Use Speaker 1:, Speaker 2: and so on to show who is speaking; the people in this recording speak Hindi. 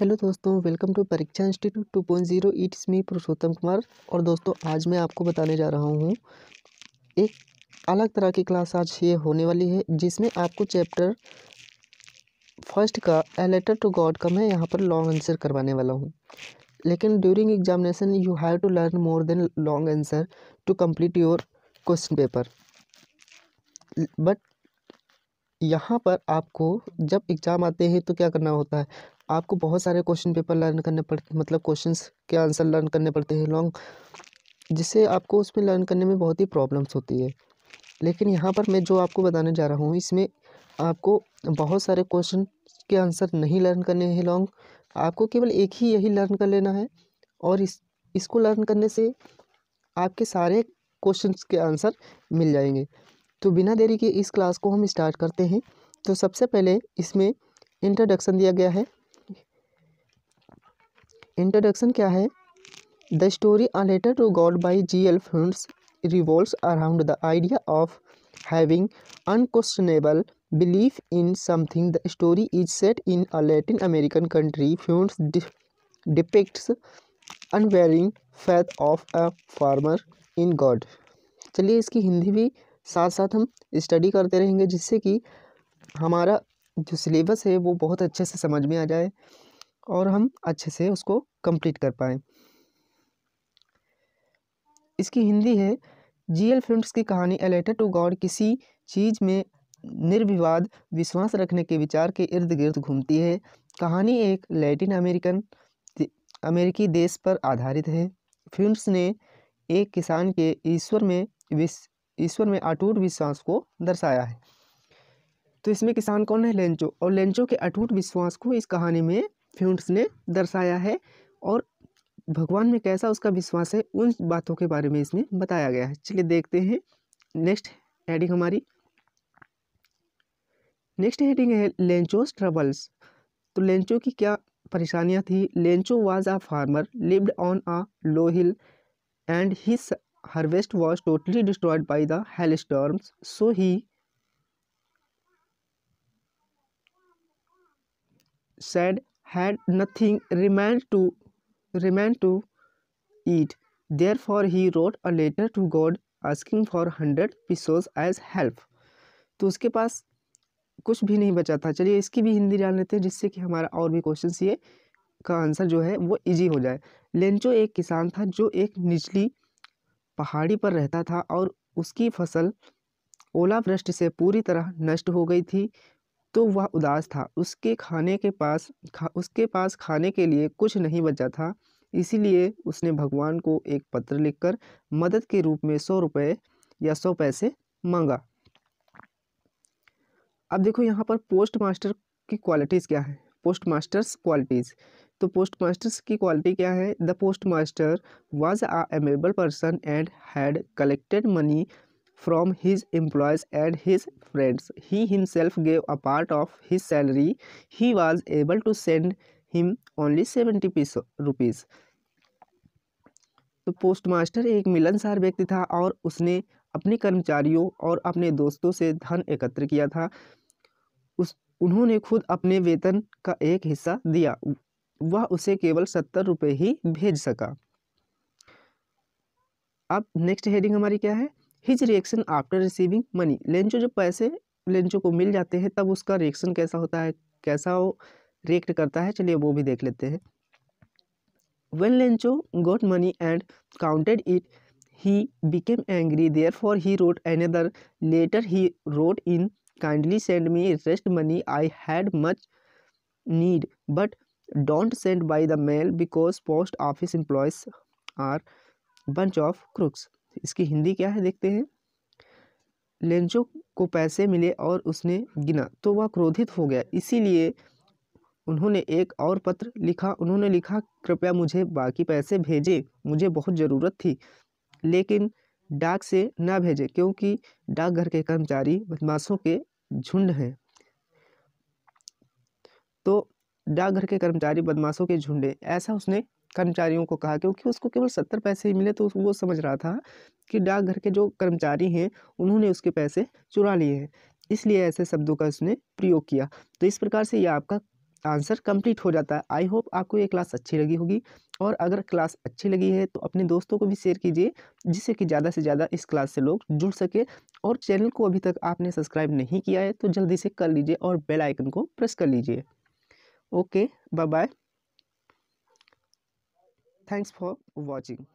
Speaker 1: हेलो दोस्तों welcome to Pariksha institute two point zero it's me Purushottam Kumar और दोस्तों आज मैं आपको बताने जा रहा हूँ एक अलग तरह की क्लास आज ये होने वाली है जिसमें आपको चैप्टर फर्स्ट का ए लेटर टू गॉड का मैं यहाँ पर लॉन्ग आंसर करवाने वाला हूँ लेकिन during examination you have to learn more than long answer to complete your question paper but यहाँ पर आपको जब एग्ज़ाम आते हैं तो क्या करना होता है आपको बहुत सारे क्वेश्चन पेपर लर्न करने पड़ते मतलब क्वेश्चंस के आंसर लर्न करने पड़ते हैं लॉन्ग जिससे आपको उसमें लर्न करने में बहुत ही प्रॉब्लम्स होती है लेकिन यहाँ पर मैं जो आपको बताने जा रहा हूँ इसमें आपको बहुत सारे क्वेश्चन के आंसर नहीं लर्न करने हैं लॉन्ग आपको केवल एक ही यही लर्न कर लेना है और इस इसको लर्न करने से आपके सारे क्वेश्चंस के आंसर मिल जाएंगे तो बिना देरी के इस क्लास को हम स्टार्ट करते हैं तो सबसे पहले इसमें इंट्रोडक्शन दिया गया है इंट्रोडक्शन क्या है the story a letter to God by G L Fuentes revolve around the idea of having unquestionable belief in something the story is set in a Latin American country Fuentes depicts unwavering faith of a farmer in God चलिए इसकी हिंदी भी साथ साथ हम स्टडी करते रहेंगे जिससे कि हमारा जो सिलेबस है वो बहुत अच्छे से समझ में आ जाए और हम अच्छे से उसको कंप्लीट कर पाएँ इसकी हिंदी है जी एल फ्रेंड्स की कहानी ए लेटर टू गॉड किसी चीज़ में निर्विवाद विश्वास रखने के विचार के इर्द गिर्द घूमती है कहानी एक लैटिन अमेरिकन अमेरिकी देश पर आधारित है फ्रेंड्स ने एक किसान के ईश्वर में विश ईश्वर में अटूट विश्वास को दर्शाया है तो इसमें किसान कौन है लेंचो और लेंचो के अटूट विश्वास को इस कहानी में फ्यूंट्स ने दर्शाया है और भगवान में कैसा उसका विश्वास है उन बातों के बारे में इसमें बताया गया है चलिए देखते हैं नेक्स्ट हेडिंग हमारी नेक्स्ट हेडिंग है लेंचो ट्रबल्स तो लेंचो की क्या परेशानियां थी Lencho was a farmer lived on a low hill and his harvest was totally destroyed by the hailstorms so he said had nothing remained to remain to eat therefore he wrote a letter to god asking for 100 pesos as help to uske paas kuch bhi nahi bacha tha chaliye iski bhi hindi jaan lete hain jisse ki hamara aur bhi questions ye का आंसर जो है वो इजी हो जाए लेंचो एक किसान था जो एक निचली पहाड़ी पर रहता था और उसकी फसल ओलावृष्टि से पूरी तरह नष्ट हो गई थी तो वह उदास था उसके खाने के पास खा उसके पास खाने के लिए कुछ नहीं बचा था इसीलिए उसने भगवान को एक पत्र लिखकर मदद के रूप में सौ रुपये या सौ पैसे मांगा अब देखो यहाँ पर पोस्ट मास्टर की क्वालिटीज़ क्या है पोस्ट मास्टर्स क्वालिटीज़ तो पोस्ट मास्टर्स की क्वालिटी क्या है the post master was a amiable person and had collected money from his employees and his friends. He himself gave a part of his salary he was able to send him only seventy rupees तो पोस्ट मास्टर एक मिलनसार व्यक्ति था और उसने अपने कर्मचारियों और अपने दोस्तों से धन एकत्र किया था उस उन्होंने खुद अपने वेतन का एक हिस्सा दिया वह उसे केवल सत्तर रुपये ही भेज सका अब नेक्स्ट हेडिंग हमारी क्या है his reaction after receiving money Lencho जो पैसे लेंचो को मिल जाते हैं तब उसका रिएक्शन कैसा होता है कैसा वो रिएक्ट करता है चलिए वो भी देख लेते हैं when Lencho got money and counted it he he became angry therefore he wrote another letter he wrote in kindly send me rest money I had much need but don't send by the mail because post office employees are bunch of crooks इसकी हिंदी क्या है देखते हैं लेंचो को पैसे मिले और उसने गिना तो वह क्रोधित हो गया इसीलिए उन्होंने एक और पत्र लिखा उन्होंने लिखा कृपया मुझे बाकी पैसे भेजे मुझे बहुत ज़रूरत थी लेकिन डाक से ना भेजे क्योंकि डाकघर के कर्मचारी बदमाशों के झुंड हैं तो डाकघर के कर्मचारी बदमाशों के झुंडे ऐसा उसने कर्मचारियों को कहा क्योंकि उसको केवल सत्तर पैसे ही मिले तो वो समझ रहा था कि डाकघर के जो कर्मचारी हैं उन्होंने उसके पैसे चुरा लिए हैं इसलिए ऐसे शब्दों का उसने प्रयोग किया तो इस प्रकार से यह आपका आंसर कंप्लीट हो जाता है आई होप आपको ये क्लास अच्छी लगी होगी और अगर क्लास अच्छी लगी है तो अपने दोस्तों को भी शेयर कीजिए जिससे कि ज़्यादा से ज़्यादा इस क्लास से लोग जुड़ सके और चैनल को अभी तक आपने सब्सक्राइब नहीं किया है तो जल्दी से कर लीजिए और बेल आइकन को प्रेस कर लीजिए okay bye bye thanks for watching